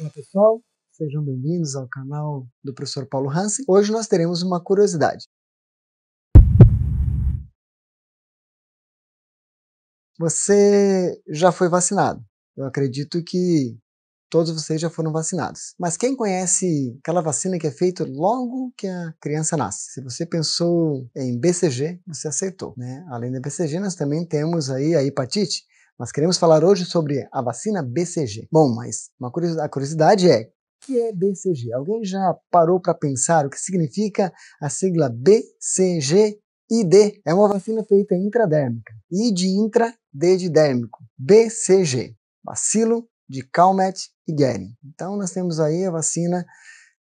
Olá pessoal, sejam bem-vindos ao canal do professor Paulo Hansen. Hoje nós teremos uma curiosidade. Você já foi vacinado? Eu acredito que todos vocês já foram vacinados. Mas quem conhece aquela vacina que é feita logo que a criança nasce? Se você pensou em BCG, você acertou, né? Além da BCG, nós também temos aí a hepatite. Nós queremos falar hoje sobre a vacina BCG. Bom, mas uma curiosidade, a curiosidade é: o que é BCG? Alguém já parou para pensar o que significa a sigla BCG? ID é uma vacina feita intradérmica. I de intra, D de dérmico. BCG, bacilo de Calmette e Guerin. Então nós temos aí a vacina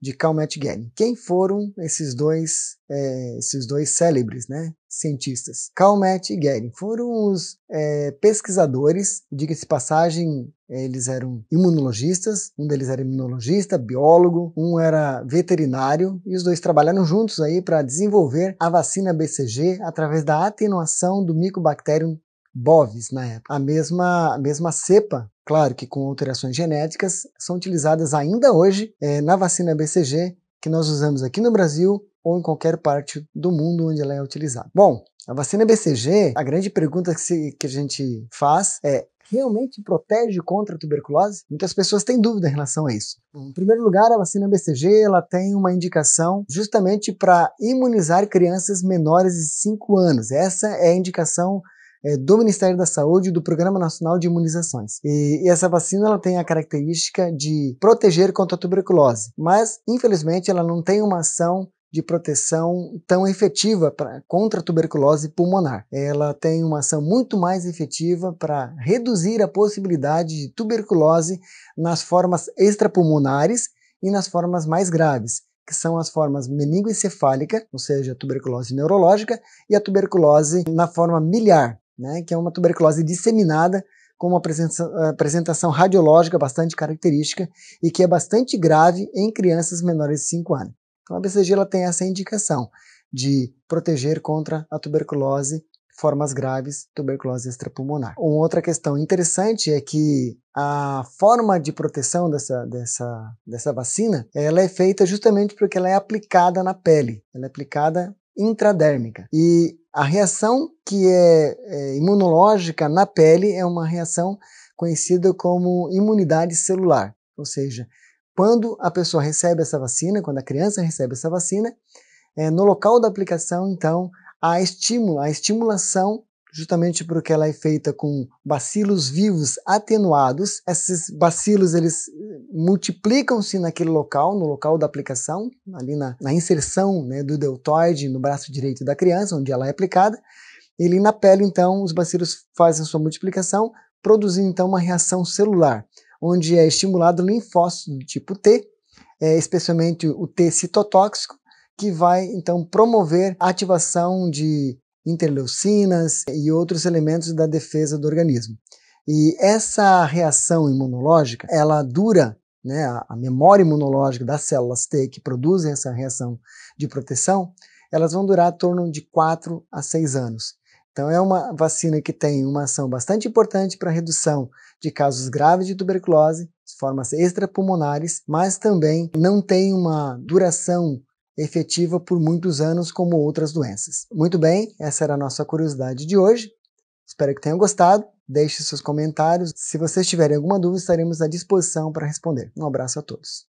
de Carl Metcalf. Quem foram esses dois, é, esses dois célebres, né? Cientistas. Calmet e Guerin foram os é, pesquisadores, diga-se passagem, eles eram imunologistas, um deles era imunologista, biólogo, um era veterinário, e os dois trabalharam juntos aí para desenvolver a vacina BCG através da atenuação do Mycobacterium bovis na né? época. A mesma, a mesma cepa Claro que com alterações genéticas são utilizadas ainda hoje é, na vacina BCG que nós usamos aqui no Brasil ou em qualquer parte do mundo onde ela é utilizada. Bom, a vacina BCG, a grande pergunta que, se, que a gente faz é realmente protege contra a tuberculose? Muitas pessoas têm dúvida em relação a isso. em primeiro lugar, a vacina BCG ela tem uma indicação justamente para imunizar crianças menores de 5 anos. Essa é a indicação é, do Ministério da Saúde do Programa Nacional de Imunizações. E, e essa vacina ela tem a característica de proteger contra a tuberculose, mas infelizmente ela não tem uma ação de proteção tão efetiva pra, contra a tuberculose pulmonar. Ela tem uma ação muito mais efetiva para reduzir a possibilidade de tuberculose nas formas extrapulmonares e nas formas mais graves, que são as formas meningoencefálica, ou seja, a tuberculose neurológica, e a tuberculose na forma miliar, né, que é uma tuberculose disseminada com uma eh, apresentação radiológica bastante característica e que é bastante grave em crianças menores de 5 anos. Então a BCG ela tem essa indicação de proteger contra a tuberculose, formas graves, tuberculose extrapulmonar. Uma outra questão interessante é que a forma de proteção dessa, dessa, dessa vacina, ela é feita justamente porque ela é aplicada na pele, ela é aplicada intradérmica. E a reação que é, é imunológica na pele é uma reação conhecida como imunidade celular, ou seja, quando a pessoa recebe essa vacina, quando a criança recebe essa vacina, é, no local da aplicação, então, há estímulo, a estimulação justamente porque ela é feita com bacilos vivos atenuados. Esses bacilos eles eh, multiplicam-se naquele local, no local da aplicação, ali na, na inserção né, do deltoide no braço direito da criança, onde ela é aplicada. Ele na pele, então, os bacilos fazem sua multiplicação, produzindo então uma reação celular, onde é estimulado o linfócito do tipo T, é, especialmente o T citotóxico, que vai então promover a ativação de interleucinas e outros elementos da defesa do organismo. E essa reação imunológica, ela dura, né, a memória imunológica das células T que produzem essa reação de proteção, elas vão durar em torno de 4 a 6 anos. Então é uma vacina que tem uma ação bastante importante para a redução de casos graves de tuberculose, formas extrapulmonares, mas também não tem uma duração efetiva por muitos anos, como outras doenças. Muito bem, essa era a nossa curiosidade de hoje. Espero que tenham gostado. Deixe seus comentários. Se vocês tiverem alguma dúvida, estaremos à disposição para responder. Um abraço a todos.